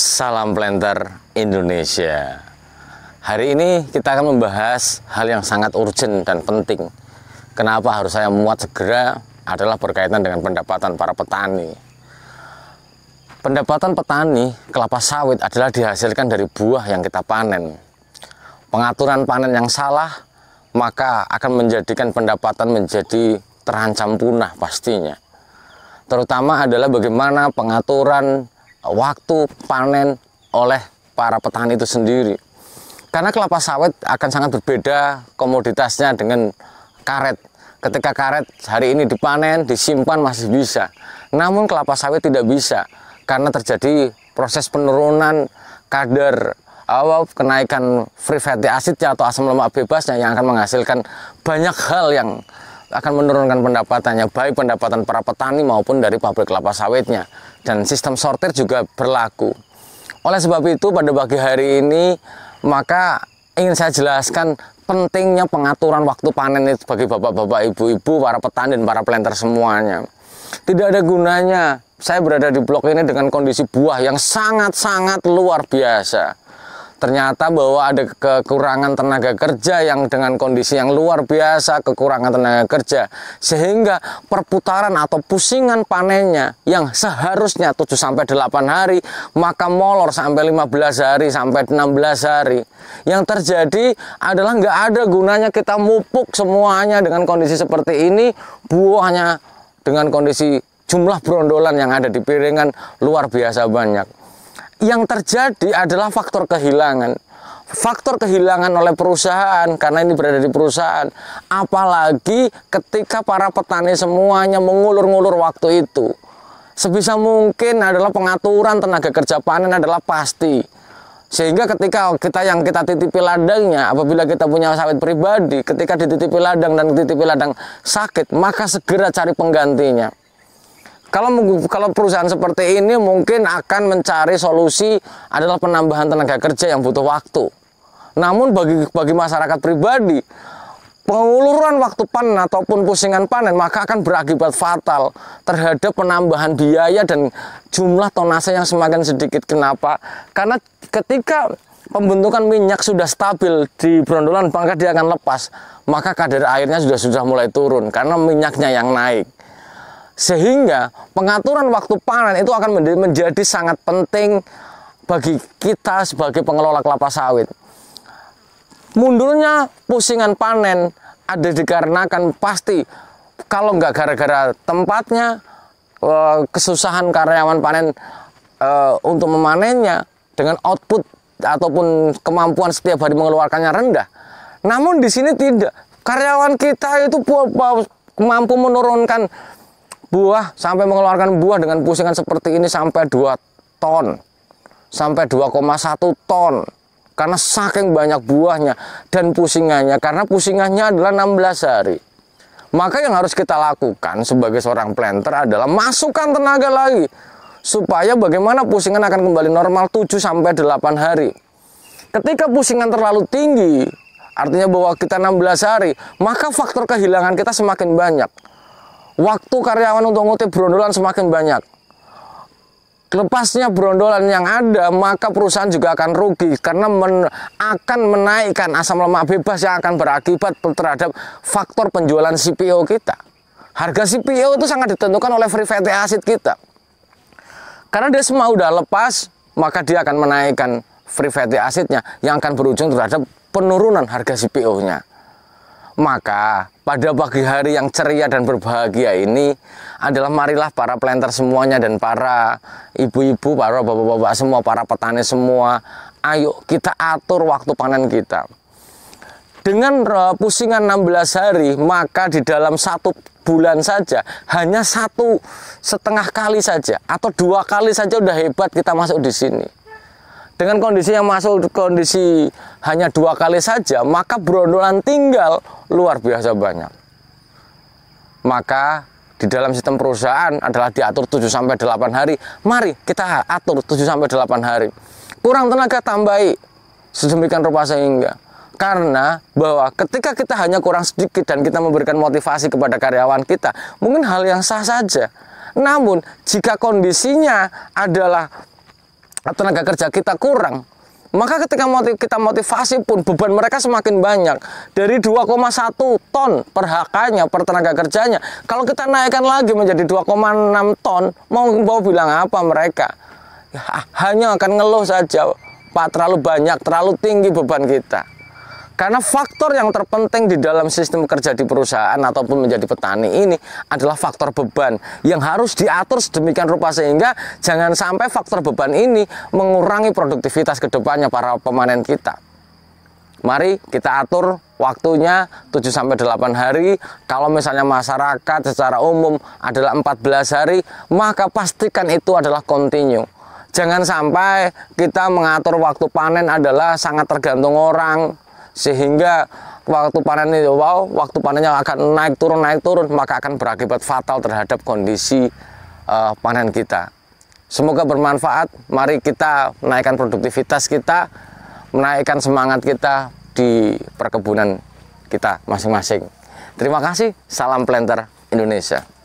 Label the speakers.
Speaker 1: Salam Planter Indonesia. Hari ini kita akan membahas hal yang sangat urgent dan penting. Kenapa harus saya muat segera adalah berkaitan dengan pendapatan para petani. Pendapatan petani kelapa sawit adalah dihasilkan dari buah yang kita panen. Pengaturan panen yang salah maka akan menjadikan pendapatan menjadi terancam punah pastinya. Terutama adalah bagaimana pengaturan waktu panen oleh para petani itu sendiri. Karena kelapa sawit akan sangat berbeda komoditasnya dengan karet. Ketika karet hari ini dipanen, disimpan masih bisa. Namun kelapa sawit tidak bisa karena terjadi proses penurunan kadar awal kenaikan free fatty acidnya atau asam lemak bebasnya yang akan menghasilkan banyak hal yang akan menurunkan pendapatannya baik pendapatan para petani maupun dari pabrik kelapa sawitnya dan sistem sortir juga berlaku. Oleh sebab itu pada pagi hari ini maka ingin saya jelaskan pentingnya pengaturan waktu panen itu bagi bapak-bapak, ibu-ibu, para petani dan para planter semuanya. Tidak ada gunanya saya berada di blok ini dengan kondisi buah yang sangat-sangat luar biasa ternyata bahwa ada kekurangan tenaga kerja yang dengan kondisi yang luar biasa, kekurangan tenaga kerja, sehingga perputaran atau pusingan panennya yang seharusnya 7 sampai 8 hari, maka molor sampai 15 hari sampai 16 hari. Yang terjadi adalah nggak ada gunanya kita mupuk semuanya dengan kondisi seperti ini, buahnya dengan kondisi jumlah brondolan yang ada di piringan luar biasa banyak yang terjadi adalah faktor kehilangan. Faktor kehilangan oleh perusahaan karena ini berada di perusahaan, apalagi ketika para petani semuanya mengulur-ngulur waktu itu. Sebisa mungkin adalah pengaturan tenaga kerja panen adalah pasti. Sehingga ketika kita yang kita titipi ladangnya, apabila kita punya sawit pribadi, ketika dititipi ladang dan dititipi ladang sakit, maka segera cari penggantinya. Kalau kalau perusahaan seperti ini mungkin akan mencari solusi adalah penambahan tenaga kerja yang butuh waktu. Namun bagi bagi masyarakat pribadi, penguluran waktu panen ataupun pusingan panen maka akan berakibat fatal terhadap penambahan biaya dan jumlah tonase yang semakin sedikit. Kenapa? Karena ketika pembentukan minyak sudah stabil di brondolan maka dia akan lepas, maka kadar airnya sudah sudah mulai turun karena minyaknya yang naik. Sehingga pengaturan waktu panen itu akan menjadi sangat penting bagi kita sebagai pengelola kelapa sawit. Mundurnya pusingan panen ada dikarenakan pasti kalau nggak gara-gara tempatnya, eh, kesusahan karyawan panen eh, untuk memanennya dengan output ataupun kemampuan setiap hari mengeluarkannya rendah. Namun di sini tidak. Karyawan kita itu mampu menurunkan buah sampai mengeluarkan buah dengan pusingan seperti ini sampai 2 ton sampai 2,1 ton karena saking banyak buahnya dan pusingannya karena pusingannya adalah 16 hari maka yang harus kita lakukan sebagai seorang planter adalah masukkan tenaga lagi supaya bagaimana pusingan akan kembali normal 7 sampai 8 hari ketika pusingan terlalu tinggi artinya bahwa kita 16 hari maka faktor kehilangan kita semakin banyak Waktu karyawan untuk ngutip brondolan semakin banyak. Lepasnya brondolan yang ada, maka perusahaan juga akan rugi karena men akan menaikkan asam lemak bebas yang akan berakibat terhadap faktor penjualan CPO kita. Harga CPO itu sangat ditentukan oleh free fatty acid kita. Karena dia semua udah lepas, maka dia akan menaikkan free fatty acidnya yang akan berujung terhadap penurunan harga CPO-nya. Maka pada pagi hari yang ceria dan berbahagia ini adalah marilah para planter semuanya dan para ibu-ibu, para bapak-bapak semua, para petani semua, ayo kita atur waktu panen kita. Dengan pusingan 16 hari, maka di dalam satu bulan saja, hanya satu setengah kali saja atau dua kali saja udah hebat kita masuk di sini dengan kondisi yang masuk kondisi hanya dua kali saja, maka berondolan tinggal luar biasa banyak. Maka di dalam sistem perusahaan adalah diatur 7 sampai 8 hari. Mari kita atur 7 sampai 8 hari. Kurang tenaga tambahi sedemikian rupa sehingga karena bahwa ketika kita hanya kurang sedikit dan kita memberikan motivasi kepada karyawan kita, mungkin hal yang sah saja. Namun, jika kondisinya adalah tenaga kerja kita kurang maka ketika motiv kita motivasi pun beban mereka semakin banyak dari 2,1 ton per HK-nya per tenaga kerjanya kalau kita naikkan lagi menjadi 2,6 ton mau mau bilang apa mereka ya, hanya akan ngeluh saja Pak terlalu banyak terlalu tinggi beban kita karena faktor yang terpenting di dalam sistem kerja di perusahaan ataupun menjadi petani ini adalah faktor beban yang harus diatur sedemikian rupa sehingga jangan sampai faktor beban ini mengurangi produktivitas kedepannya para pemanen kita. Mari kita atur waktunya 7 sampai 8 hari. Kalau misalnya masyarakat secara umum adalah 14 hari, maka pastikan itu adalah kontinu. Jangan sampai kita mengatur waktu panen adalah sangat tergantung orang, sehingga waktu panen itu wow waktu panennya akan naik turun naik turun maka akan berakibat fatal terhadap kondisi uh, panen kita semoga bermanfaat mari kita menaikkan produktivitas kita menaikkan semangat kita di perkebunan kita masing-masing terima kasih salam planter Indonesia